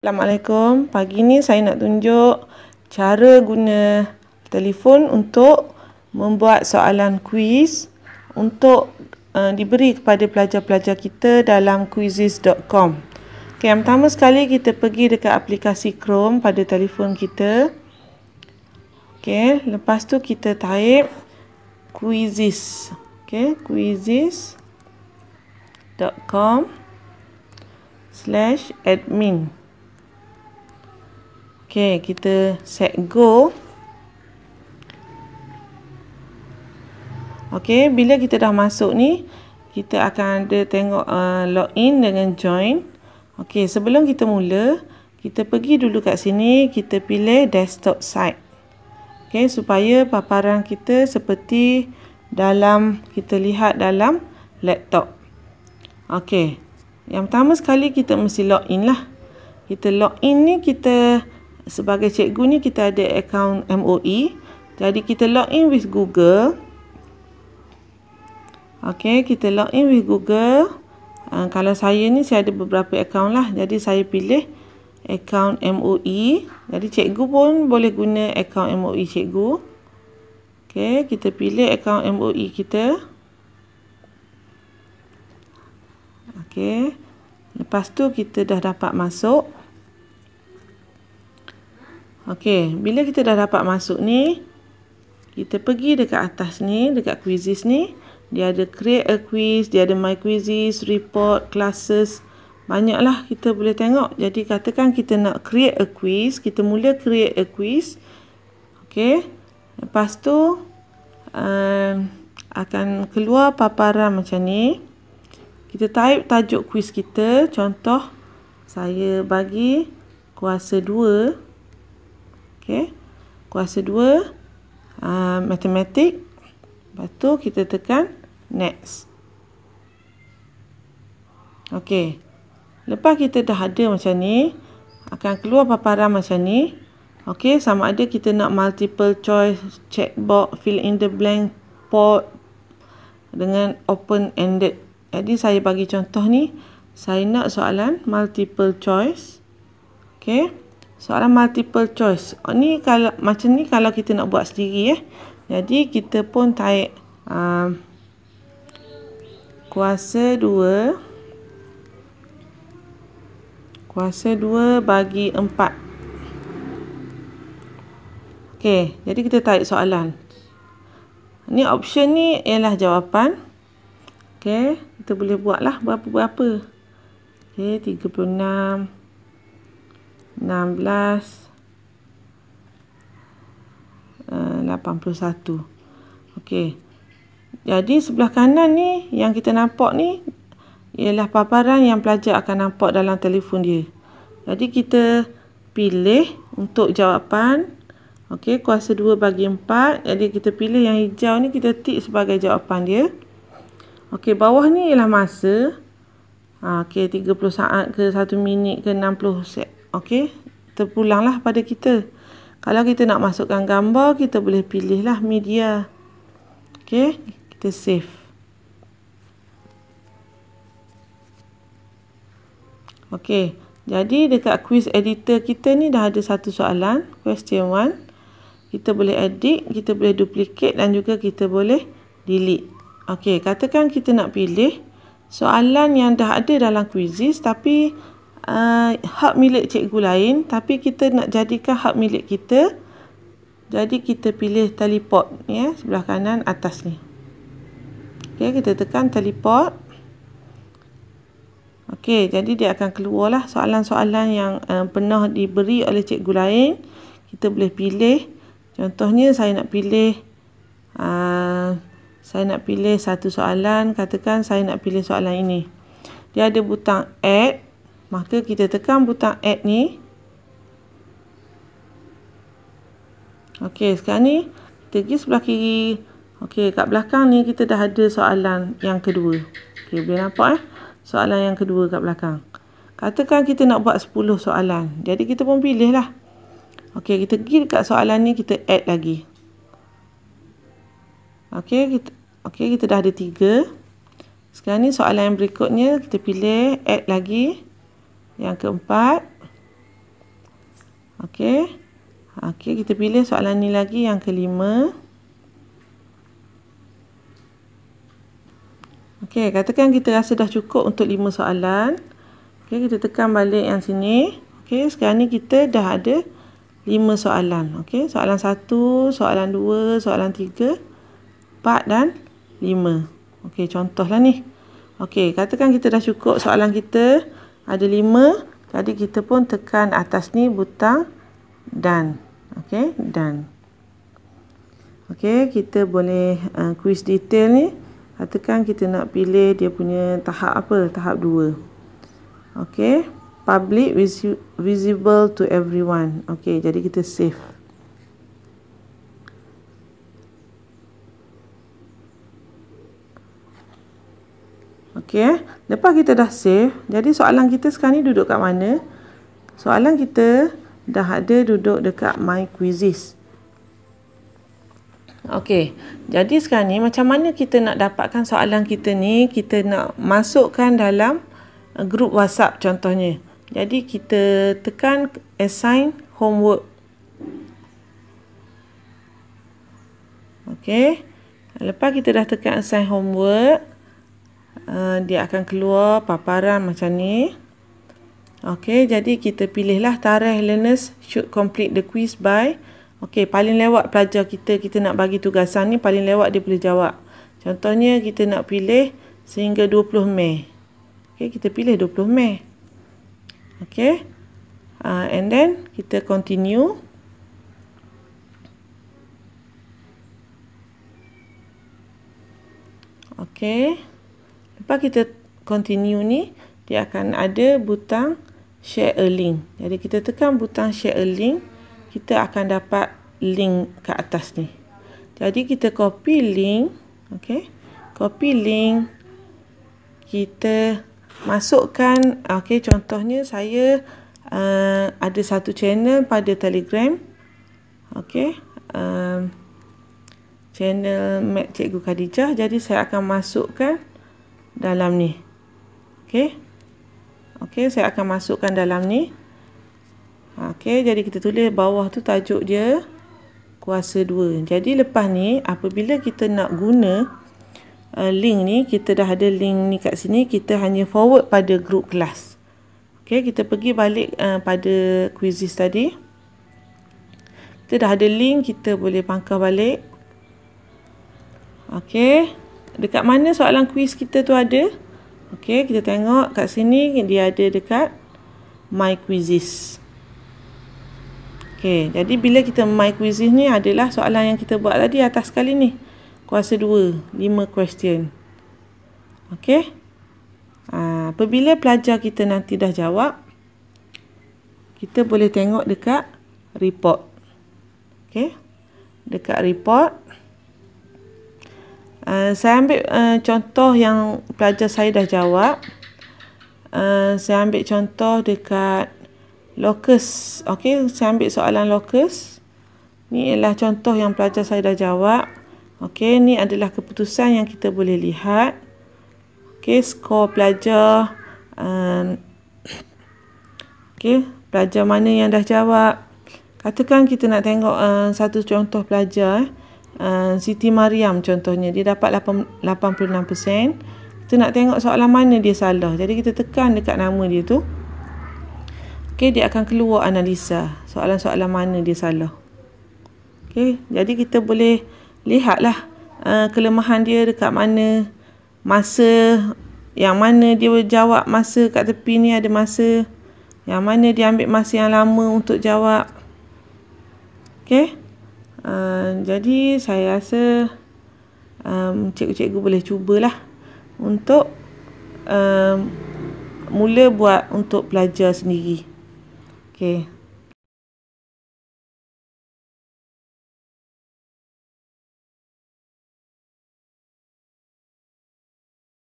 Assalamualaikum. Pagi ni saya nak tunjuk cara guna telefon untuk membuat soalan kuis untuk uh, diberi kepada pelajar-pelajar kita dalam quizzes.com. Okey, yang pertama sekali kita pergi dekat aplikasi Chrome pada telefon kita. Okey, lepas tu kita taip quizzes. Okey, quizzes.com/admin. Okay, kita set go. Okay, bila kita dah masuk ni, kita akan ada tengok uh, in dengan join. Okay, sebelum kita mula, kita pergi dulu kat sini, kita pilih desktop site. Okay, supaya paparan kita seperti dalam kita lihat dalam laptop. Okay, Yang pertama sekali kita mesti log in lah. Kita log in ni kita sebagai cikgu ni kita ada account MOE. Jadi kita log in with Google. Okey, kita log in with Google. Uh, kalau saya ni saya ada beberapa account lah. Jadi saya pilih account MOE. Jadi cikgu pun boleh guna account MOE cikgu. Okey, kita pilih account MOE kita. Okey. Lepas tu kita dah dapat masuk. Okey, bila kita dah dapat masuk ni, kita pergi dekat atas ni, dekat quizzes ni. Dia ada create a quiz, dia ada my quizzes, report, classes. Banyaklah kita boleh tengok. Jadi katakan kita nak create a quiz, kita mula create a quiz. Okey. Lepas tu um, akan keluar paparan macam ni. Kita type tajuk quiz kita, contoh saya bagi kuasa 2 okey kuasa 2 uh, matematik lepas tu kita tekan next okey lepas kita dah ada macam ni akan keluar paparan macam ni okey sama ada kita nak multiple choice checkbox fill in the blank port dengan open ended jadi saya bagi contoh ni saya nak soalan multiple choice okey soalan multiple choice oh, ni kalau macam ni kalau kita nak buat sendiri eh jadi kita pun taip um, kuasa 2 kuasa 2 bagi 4 ok jadi kita taip soalan ni option ni ialah jawapan ok kita boleh buat lah berapa-berapa ok 36 36 16.81 eh, okey. jadi sebelah kanan ni yang kita nampak ni ialah paparan yang pelajar akan nampak dalam telefon dia jadi kita pilih untuk jawapan okey. kuasa 2 bagi 4 jadi kita pilih yang hijau ni kita tick sebagai jawapan dia Okey, bawah ni ialah masa ah, okey, 30 saat ke 1 minit ke 60 sekundi okey terpulanglah pada kita kalau kita nak masukkan gambar kita boleh pilihlah media okey kita save okey jadi dekat quiz editor kita ni dah ada satu soalan question one. kita boleh edit kita boleh duplicate dan juga kita boleh delete okey katakan kita nak pilih soalan yang dah ada dalam quizzes tapi uh, hak milik cikgu lain tapi kita nak jadikan hak milik kita jadi kita pilih teleport ya sebelah kanan atas ni okey kita tekan teleport okey jadi dia akan keluarlah soalan-soalan yang uh, pernah diberi oleh cikgu lain kita boleh pilih contohnya saya nak pilih uh, saya nak pilih satu soalan katakan saya nak pilih soalan ini dia ada butang add maka kita tekan butang add ni ok sekarang ni kita pergi sebelah kiri ok kat belakang ni kita dah ada soalan yang kedua ok boleh nampak eh soalan yang kedua kat belakang katakan kita nak buat 10 soalan jadi kita pun pilih lah ok kita pergi dekat soalan ni kita add lagi ok kita, okay, kita dah ada 3 sekarang ni soalan yang berikutnya kita pilih add lagi yang keempat. Okey. Okey, kita pilih soalan ni lagi yang kelima. Okey, katakan kita rasa dah cukup untuk lima soalan. Okey, kita tekan balik yang sini. Okey, sekarang ni kita dah ada lima soalan. Okey, soalan satu, soalan dua, soalan tiga, empat dan lima. Okey, contohlah ni. Okey, katakan kita dah cukup soalan kita ada lima, jadi kita pun tekan atas ni butang dan okey dan okey kita boleh uh, quiz detail ni katakan kita nak pilih dia punya tahap apa tahap dua, okey public visible to everyone okey jadi kita save Okey, lepas kita dah save, jadi soalan kita sekarang ni duduk kat mana? Soalan kita dah ada duduk dekat my quizzes. Okey, jadi sekarang ni macam mana kita nak dapatkan soalan kita ni? Kita nak masukkan dalam uh, grup WhatsApp contohnya. Jadi kita tekan assign homework. Okey. Lepas kita dah tekan assign homework, Eh, dia akan keluar paparan macam ni. Okey, jadi kita pilihlah tarikh learners should complete the quiz by. Okey, paling lewat pelajar kita kita nak bagi tugasan ni paling lewat dia boleh jawab. Contohnya kita nak pilih sehingga 20 Mei. Okey, kita pilih 20 Mei. Okey. Uh, and then kita continue. Okay. Lepas kita continue ni, dia akan ada butang share a link. Jadi kita tekan butang share a link, kita akan dapat link kat atas ni. Jadi kita copy link, okay. copy link, kita masukkan, okay, contohnya saya uh, ada satu channel pada telegram, okay. um, channel Mac Cikgu Khadijah, jadi saya akan masukkan, dalam ni. Okey. Okey, saya akan masukkan dalam ni. Okey, jadi kita tulis bawah tu tajuk dia kuasa 2. Jadi lepas ni apabila kita nak guna uh, link ni, kita dah ada link ni kat sini, kita hanya forward pada group kelas. Okey, kita pergi balik uh, pada quizzes tadi. Kita dah ada link, kita boleh pangkal balik. Okey dekat mana soalan kuis kita tu ada Okey, kita tengok kat sini dia ada dekat my quizzes Okey, jadi bila kita my quizzes ni adalah soalan yang kita buat tadi atas sekali ni kuasa 2, 5 question Okey. Ah, apabila pelajar kita nanti dah jawab kita boleh tengok dekat report Okey. dekat report Eh, saya ambil uh, contoh yang pelajar saya dah jawab. Uh, saya ambil contoh dekat locus. Okey, saya ambil soalan locus. Ni ialah contoh yang pelajar saya dah jawab. Okey, ni adalah keputusan yang kita boleh lihat. Okey, skor pelajar. Um, Okey, pelajar mana yang dah jawab. Katakan kita nak tengok uh, satu contoh pelajar. Eh. Ah, Siti Mariam contohnya dia dapat 86% kita nak tengok soalan mana dia salah jadi kita tekan dekat nama dia tu ok dia akan keluar analisa soalan-soalan mana dia salah ok jadi kita boleh lihatlah uh, kelemahan dia dekat mana masa yang mana dia jawab masa kat tepi ni ada masa yang mana dia ambil masa yang lama untuk jawab Okay. Uh, jadi saya rasa um, cikgu-cikgu boleh cubalah untuk um, mula buat untuk pelajar sendiri. Okay.